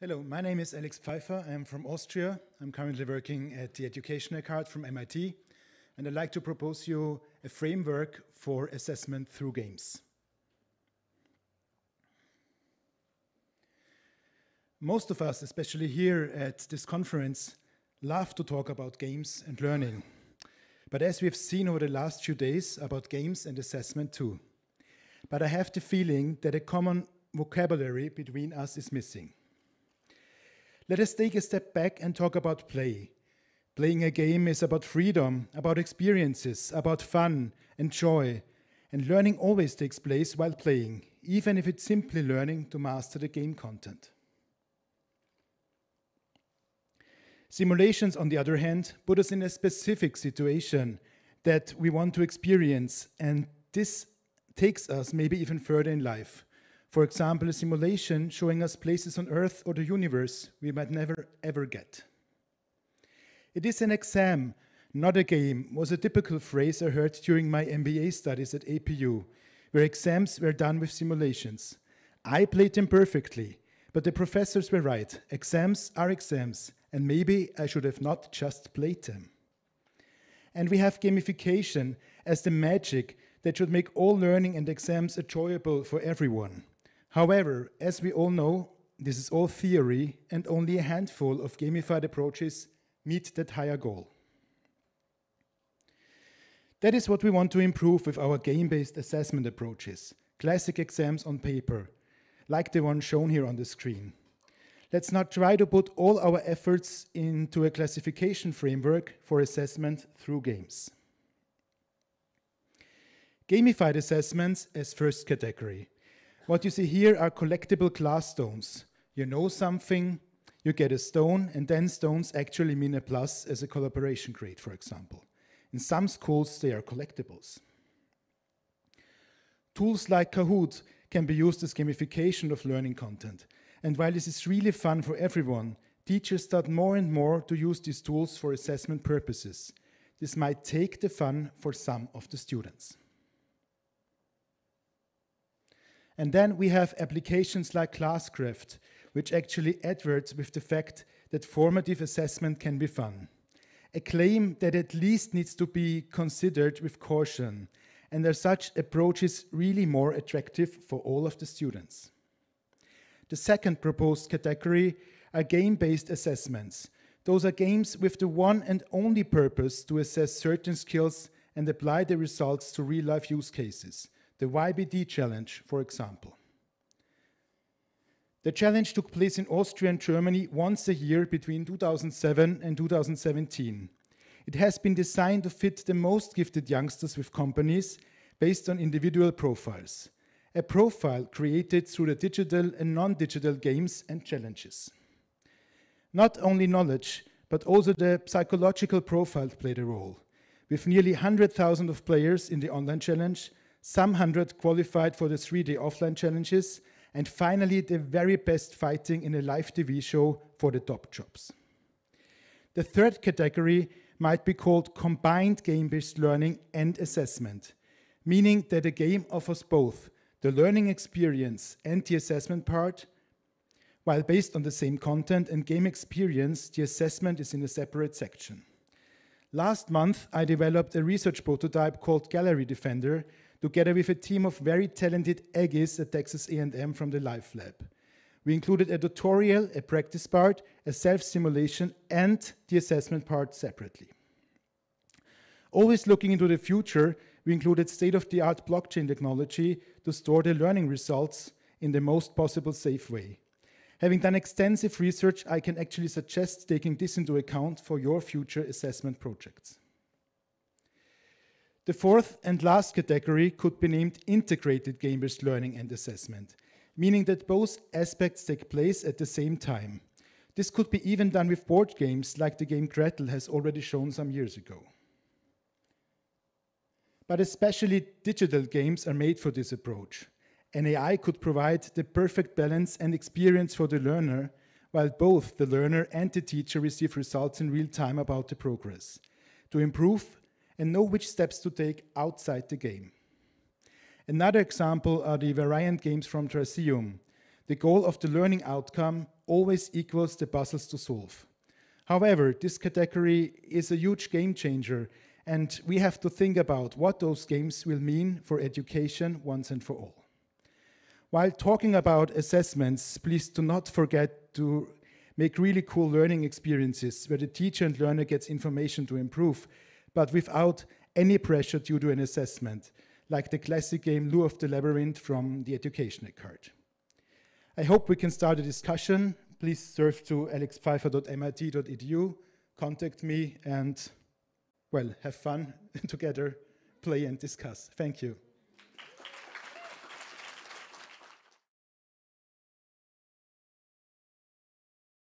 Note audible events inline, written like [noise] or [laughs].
Hello, my name is Alex Pfeiffer. I'm from Austria. I'm currently working at the Educational Card from MIT, and I'd like to propose you a framework for assessment through games. Most of us, especially here at this conference, love to talk about games and learning. But as we've seen over the last few days, about games and assessment too. But I have the feeling that a common vocabulary between us is missing. Let us take a step back and talk about play. Playing a game is about freedom, about experiences, about fun and joy. And learning always takes place while playing, even if it's simply learning to master the game content. Simulations, on the other hand, put us in a specific situation that we want to experience, and this takes us maybe even further in life. For example, a simulation showing us places on Earth or the universe we might never ever get. It is an exam, not a game, was a typical phrase I heard during my MBA studies at APU, where exams were done with simulations. I played them perfectly, but the professors were right. Exams are exams, and maybe I should have not just played them. And we have gamification as the magic that should make all learning and exams enjoyable for everyone. However, as we all know, this is all theory, and only a handful of gamified approaches meet that higher goal. That is what we want to improve with our game based assessment approaches, classic exams on paper, like the one shown here on the screen. Let's not try to put all our efforts into a classification framework for assessment through games. Gamified assessments as first category. What you see here are collectible class stones. You know something, you get a stone, and then stones actually mean a plus as a collaboration grade, for example. In some schools, they are collectibles. Tools like Kahoot can be used as gamification of learning content. And while this is really fun for everyone, teachers start more and more to use these tools for assessment purposes. This might take the fun for some of the students. And then we have applications like ClassCraft, which actually adverts with the fact that formative assessment can be fun. A claim that at least needs to be considered with caution, and as such, approaches really more attractive for all of the students. The second proposed category are game-based assessments. Those are games with the one and only purpose to assess certain skills and apply the results to real-life use cases the YBD challenge, for example. The challenge took place in Austria and Germany once a year between 2007 and 2017. It has been designed to fit the most gifted youngsters with companies based on individual profiles, a profile created through the digital and non-digital games and challenges. Not only knowledge, but also the psychological profile played a role, with nearly 100,000 of players in the online challenge some 100 qualified for the three-day offline challenges, and finally, the very best fighting in a live TV show for the top jobs. The third category might be called combined game-based learning and assessment, meaning that a game offers both the learning experience and the assessment part, while based on the same content and game experience, the assessment is in a separate section. Last month, I developed a research prototype called Gallery Defender together with a team of very talented Aggies at Texas A&M from the Life Lab. We included a tutorial, a practice part, a self-simulation, and the assessment part separately. Always looking into the future, we included state-of-the-art blockchain technology to store the learning results in the most possible safe way. Having done extensive research, I can actually suggest taking this into account for your future assessment projects. The fourth and last category could be named integrated game-based learning and assessment, meaning that both aspects take place at the same time. This could be even done with board games like the game Gretel has already shown some years ago. But especially digital games are made for this approach. An AI could provide the perfect balance and experience for the learner, while both the learner and the teacher receive results in real time about the progress. To improve, and know which steps to take outside the game. Another example are the variant games from Traceum. The goal of the learning outcome always equals the puzzles to solve. However, this category is a huge game changer, and we have to think about what those games will mean for education once and for all. While talking about assessments, please do not forget to make really cool learning experiences where the teacher and learner gets information to improve but without any pressure due to an assessment, like the classic game Lure of the Labyrinth from the educational card. I hope we can start a discussion. Please serve to alexpfeiffer.mit.edu, contact me, and, well, have fun [laughs] together, play and discuss. Thank you.